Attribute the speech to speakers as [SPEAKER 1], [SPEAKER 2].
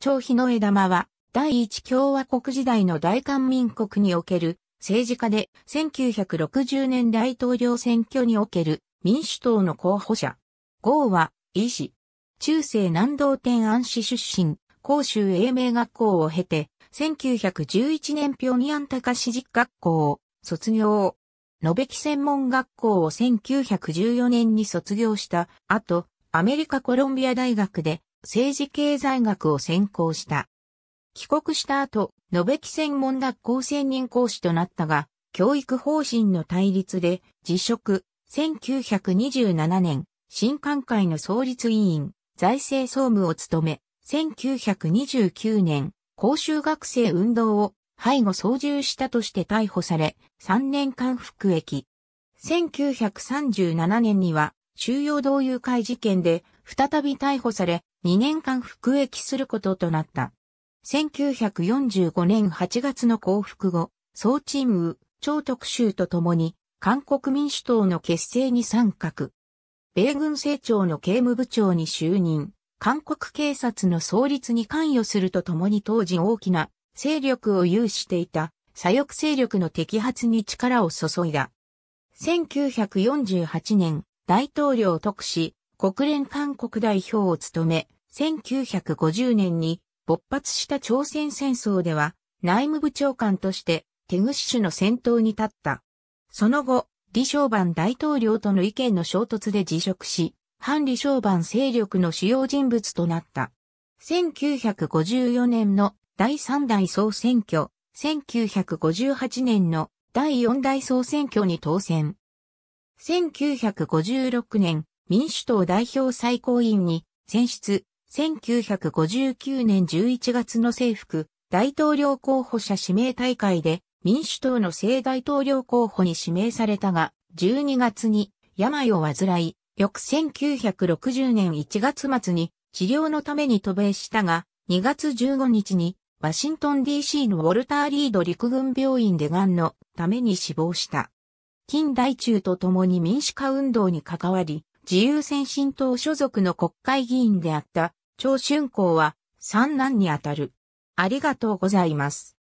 [SPEAKER 1] 長飛の枝間は、第一共和国時代の大韓民国における政治家で1960年大統領選挙における民主党の候補者。豪は医師。中世南道天安市出身、広州英明学校を経て、1911年平壌高市実学校を卒業。のべき専門学校を1914年に卒業した後、アメリカコロンビア大学で政治経済学を専攻した。帰国した後、野べき専門学校専任講師となったが、教育方針の対立で辞職、1927年、新幹会の創立委員、財政総務を務め、1929年、公衆学生運動を背後操縦したとして逮捕され、3年間服役。1937年には、収容同友会事件で再び逮捕され、2年間服役することとなった。1945年8月の降伏後、総ーム、超特集とともに、韓国民主党の結成に参画。米軍政庁の刑務部長に就任、韓国警察の創立に関与するとともに当時大きな勢力を有していた左翼勢力の摘発に力を注いだ。1948年、大統領特使、国連韓国代表を務め、1950年に勃発した朝鮮戦争では内務部長官としてテグシュの先頭に立った。その後、李承晩大統領との意見の衝突で辞職し、反李承晩勢力の主要人物となった。1954年の第3代総選挙、1958年の第4代総選挙に当選。1956年、民主党代表最高院に選出、1959年11月の政服、大統領候補者指名大会で民主党の正大統領候補に指名されたが、12月に病を患い、翌1960年1月末に治療のために渡米したが、2月15日にワシントン DC のウォルター・リード陸軍病院で癌のために死亡した。近代中と共に民主化運動に関わり、自由先進党所属の国会議員であった、長春光は、三男にあたる。ありがとうございます。